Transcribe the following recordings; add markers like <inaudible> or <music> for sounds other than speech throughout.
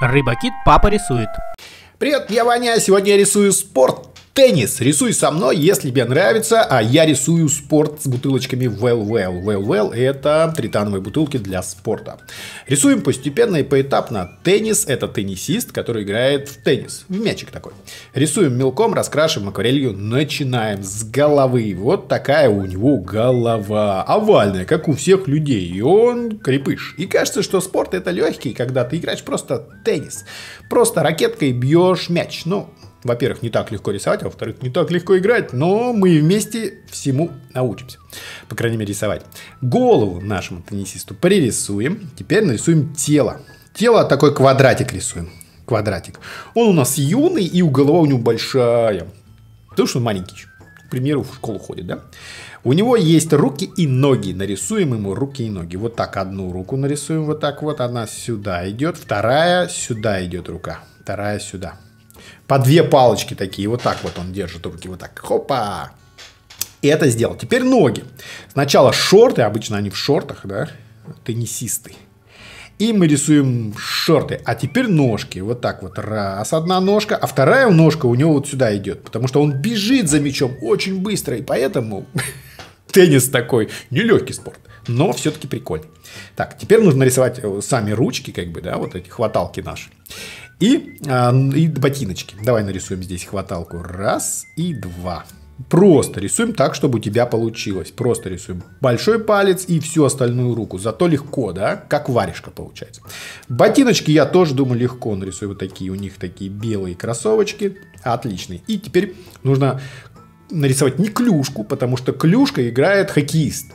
Рыбакит папа рисует. Привет, я Ваня. А сегодня я рисую спорт Теннис. Рисуй со мной, если тебе нравится. А я рисую спорт с бутылочками Well Well. Well Well это тритановые бутылки для спорта. Рисуем постепенно и поэтапно. Теннис это теннисист, который играет в теннис. В мячик такой. Рисуем мелком, раскрашиваем акварелью. Начинаем с головы. Вот такая у него голова. Овальная, как у всех людей. И он крепыш. И кажется, что спорт это легкий, когда ты играешь просто теннис. Просто ракеткой бьешь мяч. Ну, во-первых, не так легко рисовать, а во-вторых, не так легко играть, но мы вместе всему научимся. По крайней мере, рисовать. Голову нашему теннисисту пририсуем. Теперь нарисуем тело. Тело такой квадратик рисуем. Квадратик. Он у нас юный и у голова у него большая. Потому что он маленький. К примеру, в школу ходит, да? У него есть руки и ноги. Нарисуем ему руки и ноги. Вот так одну руку нарисуем, вот так вот. Она сюда идет, вторая сюда идет рука. Вторая сюда по две палочки такие, вот так вот он держит руки, вот так, хопа. И это сделал. Теперь ноги. Сначала шорты, обычно они в шортах, да, теннисисты. И мы рисуем шорты. А теперь ножки. Вот так вот. Раз одна ножка, а вторая ножка у него вот сюда идет. Потому что он бежит за мячом очень быстро. И поэтому <laughs> теннис такой нелегкий спорт но все-таки прикольно. Так, теперь нужно нарисовать э, сами ручки, как бы, да, вот эти хваталки наши. И, а, и ботиночки. Давай нарисуем здесь хваталку. Раз и два. Просто рисуем так, чтобы у тебя получилось. Просто рисуем большой палец и всю остальную руку. Зато легко, да? Как варежка получается. Ботиночки я тоже думаю легко нарисую. Вот такие у них такие белые кроссовочки. Отличные. И теперь нужно нарисовать не клюшку, потому что клюшка играет хоккеист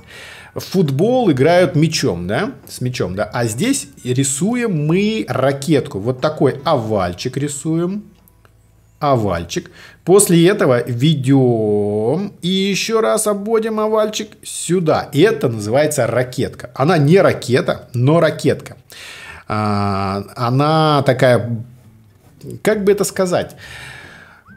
в футбол играют мячом, да, с мячом, да, а здесь рисуем мы ракетку, вот такой овальчик рисуем, овальчик. После этого ведем и еще раз обводим овальчик сюда. И это называется ракетка. Она не ракета, но ракетка. А, она такая, как бы это сказать,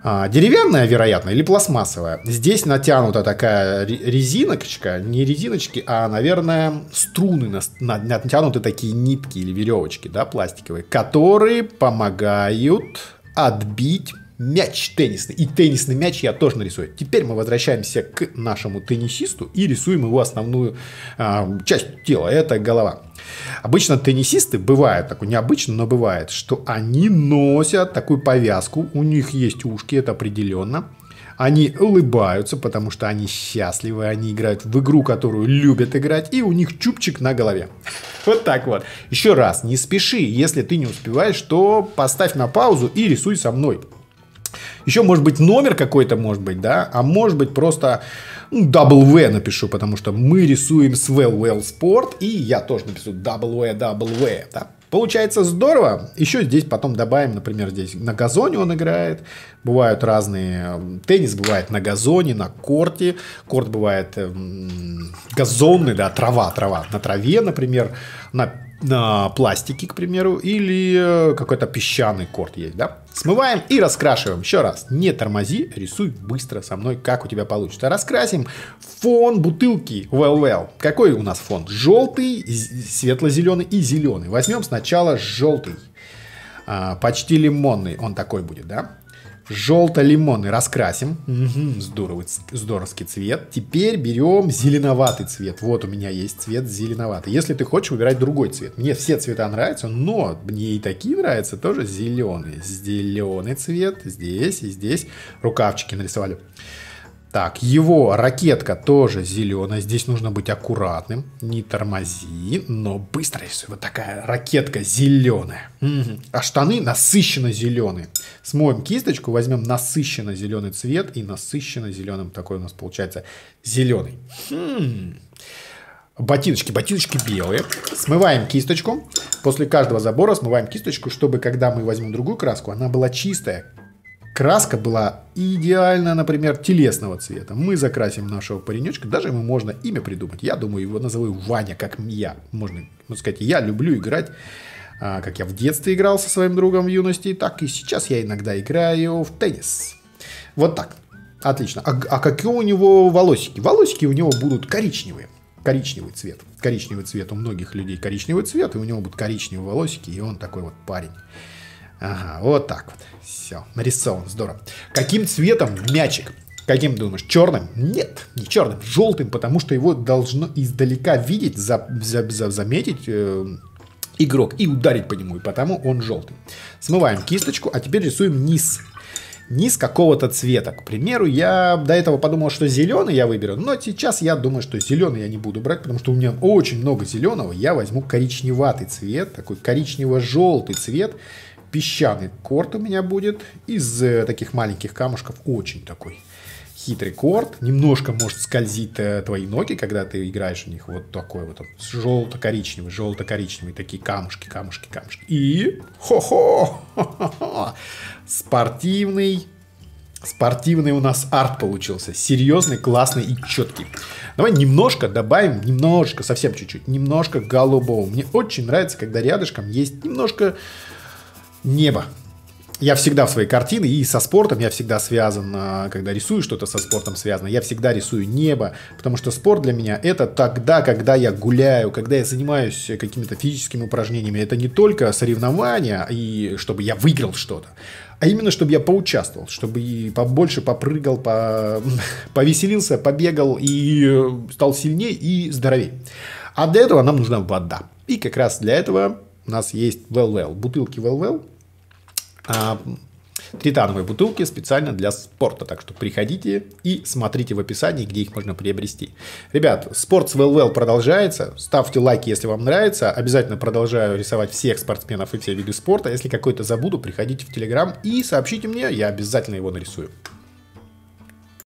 а, деревянная, вероятно, или пластмассовая. Здесь натянута такая резиночка, не резиночки, а, наверное, струны на, на, натянуты такие нитки или веревочки, да, пластиковые, которые помогают отбить мяч теннисный. И теннисный мяч я тоже нарисую. Теперь мы возвращаемся к нашему теннисисту и рисуем его основную э, часть тела. Это голова. Обычно теннисисты, бывает такое, необычно, но бывает, что они носят такую повязку, у них есть ушки, это определенно. Они улыбаются, потому что они счастливы, они играют в игру, которую любят играть, и у них чубчик на голове. Вот так вот. Еще раз, не спеши, если ты не успеваешь, то поставь на паузу и рисуй со мной. Еще, может быть, номер какой-то, может быть, да, а может быть, просто ну, дабл W напишу, потому что мы рисуем с Well Well Sport, и я тоже напишу W, W, да. Получается здорово. Еще здесь потом добавим, например, здесь на газоне он играет. Бывают разные... Э, теннис бывает на газоне, на корте. Корт бывает эм, газонный, да, трава, трава. На траве, например, на на пластике, к примеру, или э, какой-то песчаный корт есть, да? Смываем и раскрашиваем. Еще раз, не тормози, рисуй быстро со мной, как у тебя получится. Раскрасим фон бутылки Well Well. Какой у нас фон? Желтый, светло-зеленый и зеленый. Возьмем сначала желтый, а, почти лимонный он такой будет, да? желто-лимонный раскрасим. Угу, здоровый, здоровский цвет. Теперь берем зеленоватый цвет. Вот у меня есть цвет зеленоватый. Если ты хочешь, выбирать другой цвет. Мне все цвета нравятся, но мне и такие нравятся тоже зеленые, Зеленый цвет здесь и здесь. Рукавчики нарисовали. Так, его ракетка тоже зеленая. Здесь нужно быть аккуратным. Не тормози, но быстро. Вот такая ракетка зеленая. А штаны насыщенно зеленые. Смоем кисточку, возьмем насыщенно зеленый цвет. И насыщенно зеленым такой у нас получается зеленый. Хм. Ботиночки, ботиночки белые. Смываем кисточку. После каждого забора смываем кисточку, чтобы когда мы возьмем другую краску, она была чистая, Краска была идеально, например, телесного цвета. Мы закрасим нашего паренечка, даже ему можно имя придумать. Я думаю, его назову Ваня, как я. Можно ну, сказать, я люблю играть, а, как я в детстве играл со своим другом в юности, так и сейчас я иногда играю в теннис. Вот так. Отлично. А, а какие у него волосики? Волосики у него будут коричневые. Коричневый цвет. Коричневый цвет у многих людей коричневый цвет, и у него будут коричневые волосики, и он такой вот парень. Ага, вот так вот. Все, нарисован, здорово. Каким цветом мячик? Каким думаешь? Черным? Нет, не черным, желтым, потому что его должно издалека видеть, за, за, за, заметить э, игрок и ударить по нему, и потому он желтый. Смываем кисточку, а теперь рисуем низ. Низ какого-то цвета. К примеру, я до этого подумал, что зеленый я выберу, но сейчас я думаю, что зеленый я не буду брать, потому что у меня очень много зеленого. Я возьму коричневатый цвет, такой коричнево-желтый цвет песчаный корт у меня будет из э, таких маленьких камушков. Очень такой хитрый корт. Немножко может скользить э, твои ноги, когда ты играешь в них. Вот такой вот он. Желто-коричневый, желто-коричневый. Такие камушки, камушки, камушки. И хо-хо! <laughs> Спортивный Спортивный у нас арт получился. Серьезный, классный и четкий. Давай немножко добавим, немножко, совсем чуть-чуть, немножко голубого. Мне очень нравится, когда рядышком есть немножко Небо. Я всегда в своей картины и со спортом я всегда связан, а, когда рисую что-то со спортом связано, я всегда рисую небо, потому что спорт для меня это тогда, когда я гуляю, когда я занимаюсь какими-то физическими упражнениями. Это не только соревнования и чтобы я выиграл что-то, а именно, чтобы я поучаствовал, чтобы и побольше попрыгал, по... <laughs> повеселился, побегал и стал сильнее и здоровее. А для этого нам нужна вода. И как раз для этого у нас есть ВЛЛ, бутылки ВЛЛ, а, тритановые бутылки специально для спорта. Так что приходите и смотрите в описании, где их можно приобрести. Ребят, спорт с Well продолжается. Ставьте лайки, если вам нравится. Обязательно продолжаю рисовать всех спортсменов и все виды спорта. Если какой-то забуду, приходите в Телеграм и сообщите мне, я обязательно его нарисую.